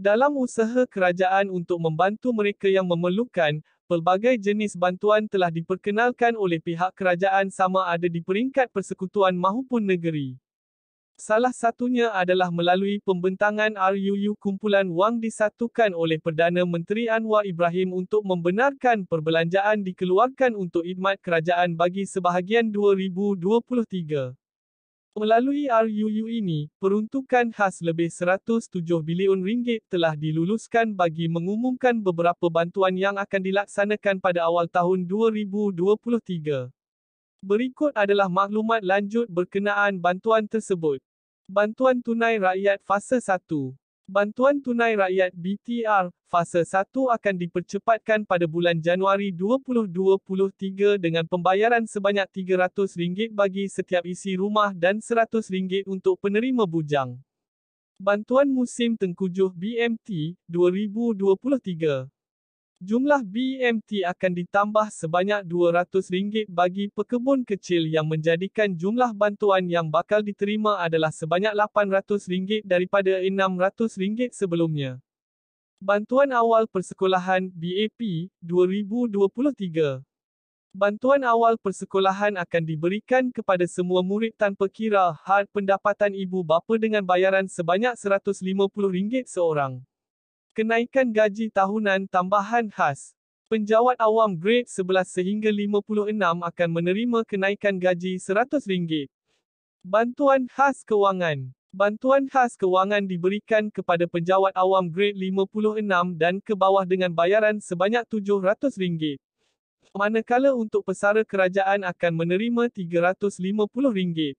Dalam usaha kerajaan untuk membantu mereka yang memerlukan, pelbagai jenis bantuan telah diperkenalkan oleh pihak kerajaan sama ada di peringkat persekutuan maupun negeri. Salah satunya adalah melalui pembentangan RUU kumpulan wang disatukan oleh Perdana Menteri Anwar Ibrahim untuk membenarkan perbelanjaan dikeluarkan untuk idmat kerajaan bagi sebahagian 2023. Melalui RUU ini, peruntukan khas lebih 107 bilion ringgit telah diluluskan bagi mengumumkan beberapa bantuan yang akan dilaksanakan pada awal tahun 2023. Berikut adalah maklumat lanjut berkenaan bantuan tersebut. Bantuan tunai rakyat fasa Bantuan Tunai Rakyat BTR fasa 1 akan dipercepatkan pada bulan Januari 2023 dengan pembayaran sebanyak RM300 bagi setiap isi rumah dan RM100 untuk penerima bujang. Bantuan Musim Tengkujuh BMT 2023 Jumlah BMT akan ditambah sebanyak RM200 bagi pekebun kecil yang menjadikan jumlah bantuan yang bakal diterima adalah sebanyak RM800 daripada RM600 sebelumnya. Bantuan Awal Persekolahan BAP 2023 Bantuan awal persekolahan akan diberikan kepada semua murid tanpa kira had pendapatan ibu bapa dengan bayaran sebanyak RM150 seorang. Kenaikan gaji tahunan tambahan khas. Penjawat awam grade 11 sehingga 56 akan menerima kenaikan gaji RM100. Bantuan khas kewangan. Bantuan khas kewangan diberikan kepada penjawat awam grade 56 dan ke bawah dengan bayaran sebanyak RM700. Manakala untuk pesara kerajaan akan menerima RM350.